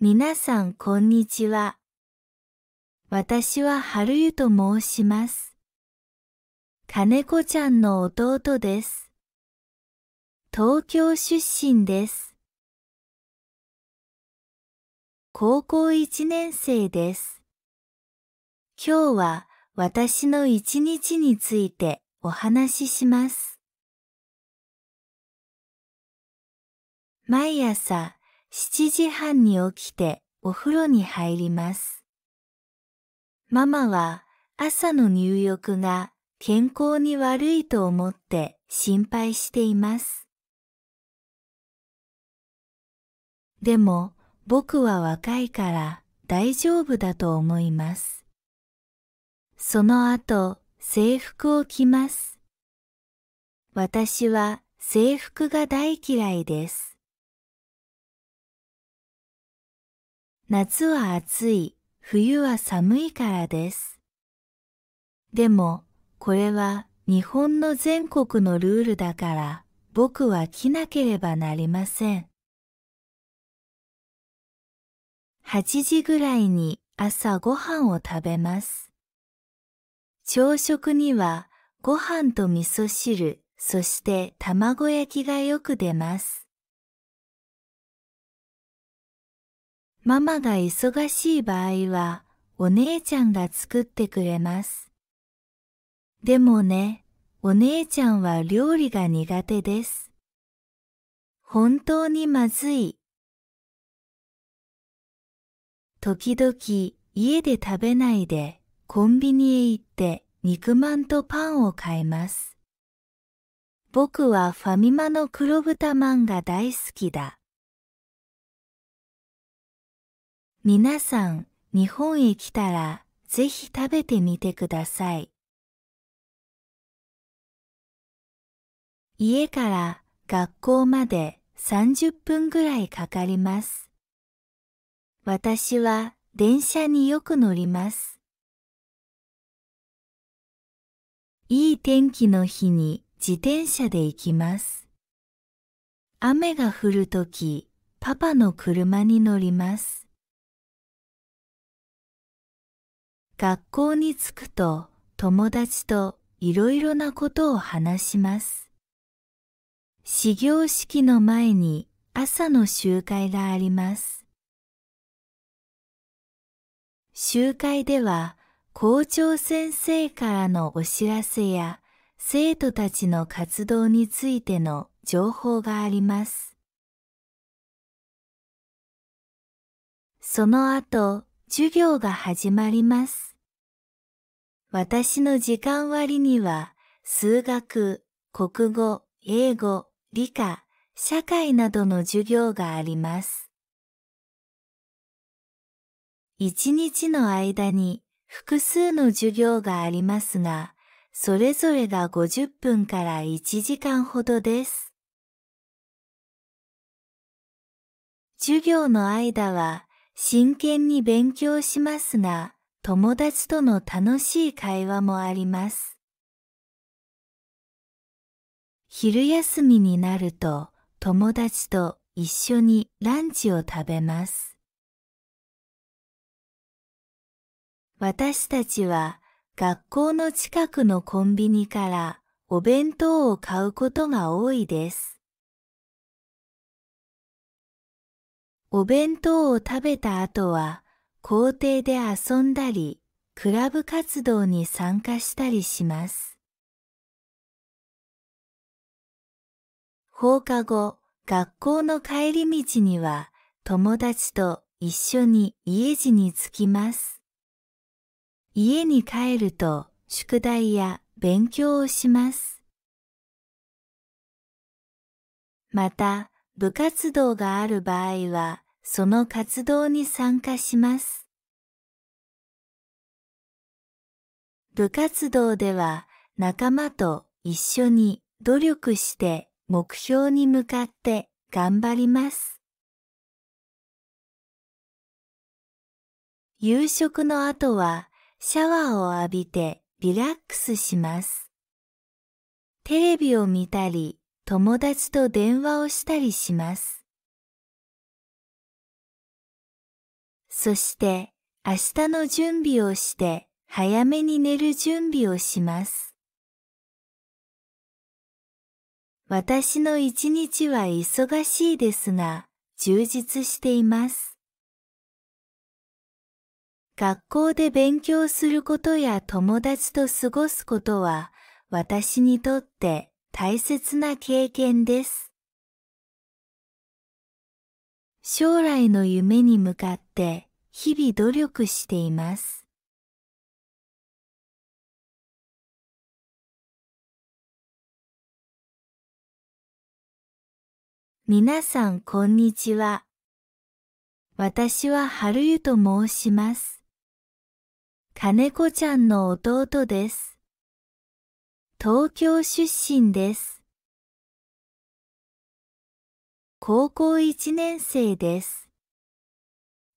皆さんこんにちは。私は春湯と申します。金子ちゃんの弟です。東京出身です。高校一年生です。今日は私の一日についてお話しします。毎朝7時半に起きてお風呂に入ります。ママは朝の入浴が健康に悪いと思って心配しています。でも僕は若いから大丈夫だと思います。その後制服を着ます。私は制服が大嫌いです。夏は暑い、冬は寒いからです。でも、これは日本の全国のルールだから、僕は着なければなりません。8時ぐらいに朝ごはんを食べます。朝食にはご飯と味噌汁、そして卵焼きがよく出ます。ママが忙しい場合はお姉ちゃんが作ってくれます。でもね、お姉ちゃんは料理が苦手です。本当にまずい。時々家で食べないでコンビニへ行って肉まんとパンを買います。僕はファミマの黒豚まんが大好きだ。皆さん、日本へ来たら、ぜひ食べてみてください。家から学校まで30分ぐらいかかります。私は電車によく乗ります。いい天気の日に自転車で行きます。雨が降るとき、パパの車に乗ります。学校に着くと友達といろいろなことを話します。始業式の前に朝の集会があります。集会では校長先生からのお知らせや生徒たちの活動についての情報があります。その後、授業が始まります。私の時間割には、数学、国語、英語、理科、社会などの授業があります。一日の間に複数の授業がありますが、それぞれが50分から1時間ほどです。授業の間は真剣に勉強しますが、友達との楽しい会話もあります。昼休みになると友達と一緒にランチを食べます。私たちは学校の近くのコンビニからお弁当を買うことが多いです。お弁当を食べた後は校庭で遊んだり、クラブ活動に参加したりします。放課後、学校の帰り道には友達と一緒に家路に着きます。家に帰ると宿題や勉強をします。また、部活動がある場合はその活動に参加します。部活動では仲間と一緒に努力して目標に向かって頑張ります。夕食の後はシャワーを浴びてリラックスします。テレビを見たり友達と電話をしたりします。そして明日の準備をして早めに寝る準備をします。私の一日は忙しいですが充実しています。学校で勉強することや友達と過ごすことは私にとって大切な経験です。将来の夢に向かって日々努力しています。皆さんこんにちは。私は春湯と申します。金子ちゃんの弟です。東京出身です。高校一年生です。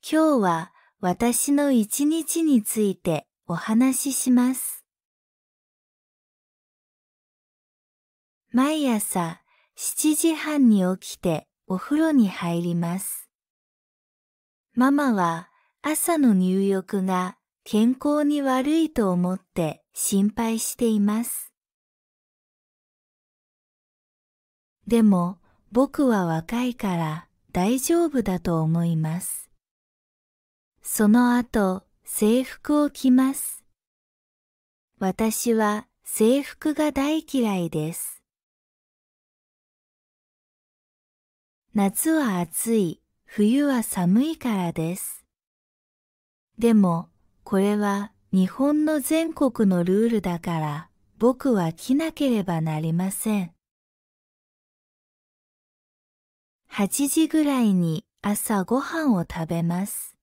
今日は私の一日についてお話しします。毎朝7時半に起きてお風呂に入ります。ママは朝の入浴が健康に悪いと思って心配しています。でも僕は若いから大丈夫だと思います。その後、制服を着ます。私は制服が大嫌いです。夏は暑い、冬は寒いからです。でも、これは日本の全国のルールだから、僕は着なければなりません。8時ぐらいに朝ご飯を食べます。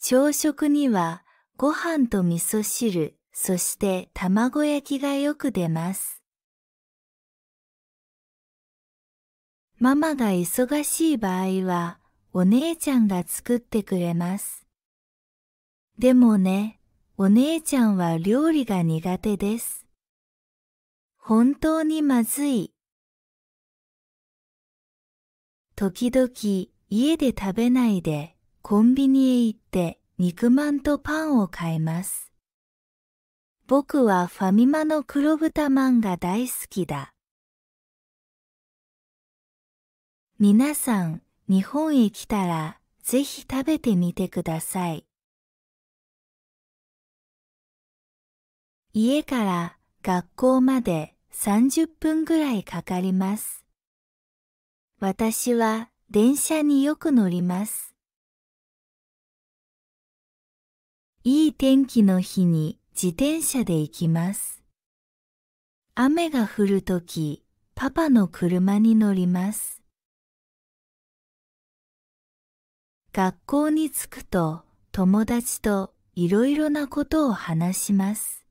朝食にはご飯と味噌汁、そして卵焼きがよく出ます。ママが忙しい場合はお姉ちゃんが作ってくれます。でもね、お姉ちゃんは料理が苦手です。本当にまずい時々家で食べないでコンビニへ行って肉まんとパンを買います。僕はファミマの黒豚まんが大好きだ。皆さん、日本へ来たらぜひ食べてみてください。家から学校まで30分ぐらいかかります。私は電車によく乗ります。いい天気の日に自転車で行きます。雨が降るとき、パパの車に乗ります。学校に着くと友達といろいろなことを話します。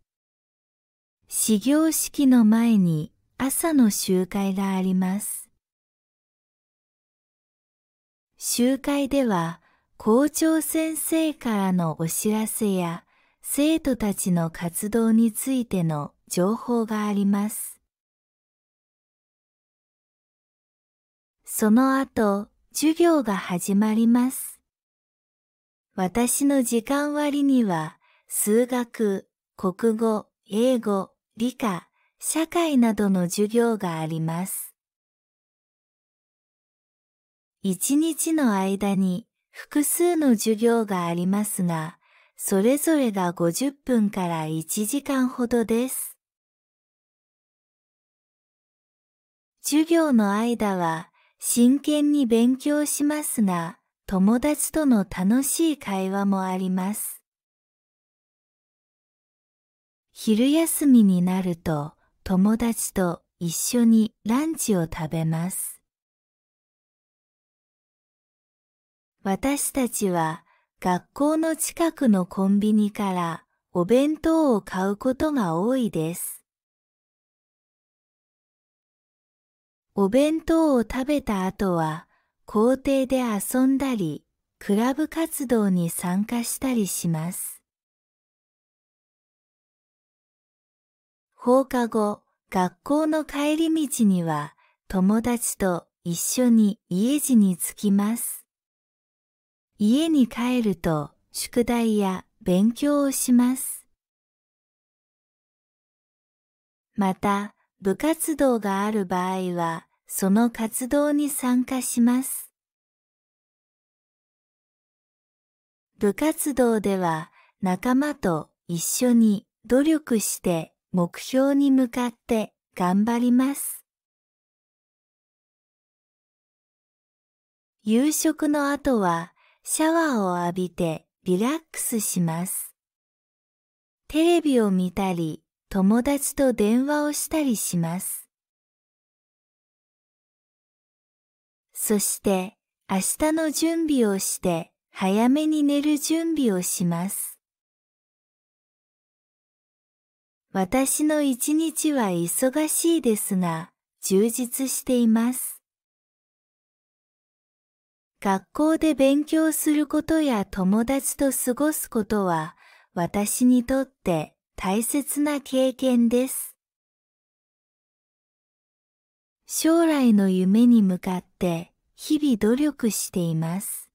始業式の前に朝の集会があります。集会では校長先生からのお知らせや生徒たちの活動についての情報があります。その後、授業が始まります。私の時間割には、数学、国語、英語、理科、社会などの授業があります。一日の間に複数の授業がありますが、それぞれが50分から1時間ほどです。授業の間は真剣に勉強しますが、友達との楽しい会話もあります。昼休みになると友達と一緒にランチを食べます。私たちは学校の近くのコンビニからお弁当を買うことが多いです。お弁当を食べた後は校庭で遊んだり、クラブ活動に参加したりします。放課後、学校の帰り道には友達と一緒に家路に着きます。家に帰ると宿題や勉強をします。また、部活動がある場合は、その活動に参加します。部活動では、仲間と一緒に努力して目標に向かって頑張ります。夕食の後は、シャワーを浴びてリラックスします。テレビを見たり、友達と電話をしたりします。そして明日の準備をして早めに寝る準備をします。私の一日は忙しいですが充実しています。学校で勉強することや友達と過ごすことは私にとって大切な経験です。将来の夢に向かって日々努力しています。